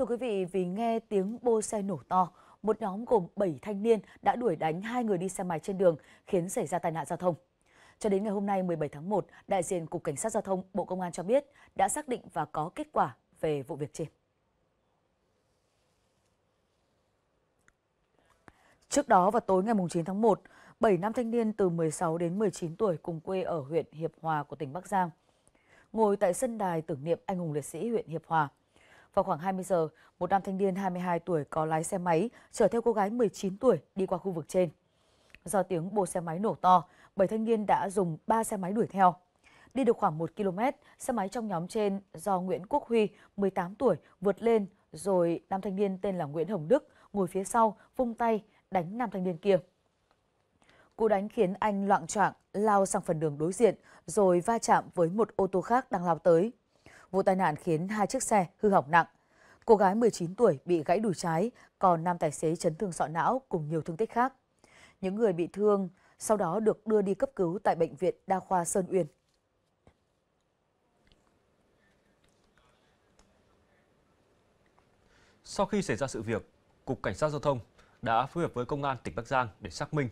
Thưa quý vị, vì nghe tiếng bô xe nổ to, một nhóm gồm 7 thanh niên đã đuổi đánh hai người đi xe máy trên đường, khiến xảy ra tai nạn giao thông. Cho đến ngày hôm nay 17 tháng 1, đại diện Cục Cảnh sát Giao thông Bộ Công an cho biết đã xác định và có kết quả về vụ việc trên. Trước đó vào tối ngày 9 tháng 1, 7 nam thanh niên từ 16 đến 19 tuổi cùng quê ở huyện Hiệp Hòa của tỉnh Bắc Giang. Ngồi tại sân đài tưởng niệm anh hùng liệt sĩ huyện Hiệp Hòa, vào khoảng 20 giờ, một nam thanh niên 22 tuổi có lái xe máy chở theo cô gái 19 tuổi đi qua khu vực trên. Do tiếng bồ xe máy nổ to, bảy thanh niên đã dùng 3 xe máy đuổi theo. Đi được khoảng 1 km, xe máy trong nhóm trên do Nguyễn Quốc Huy, 18 tuổi, vượt lên rồi nam thanh niên tên là Nguyễn Hồng Đức ngồi phía sau vung tay đánh nam thanh niên kia. Cú đánh khiến anh loạn trạng lao sang phần đường đối diện rồi va chạm với một ô tô khác đang lao tới. Vụ tai nạn khiến hai chiếc xe hư hỏng nặng. Cô gái 19 tuổi bị gãy đùi trái, còn nam tài xế chấn thương sọ não cùng nhiều thương tích khác. Những người bị thương sau đó được đưa đi cấp cứu tại Bệnh viện Đa khoa Sơn Uyên. Sau khi xảy ra sự việc, Cục Cảnh sát Giao thông đã phối hợp với Công an tỉnh Bắc Giang để xác minh.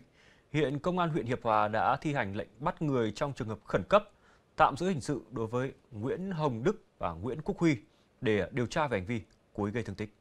Hiện Công an huyện Hiệp Hòa đã thi hành lệnh bắt người trong trường hợp khẩn cấp, tạm giữ hình sự đối với Nguyễn Hồng Đức, và Nguyễn Quốc Huy để điều tra về hành vi cố ý gây thương tích.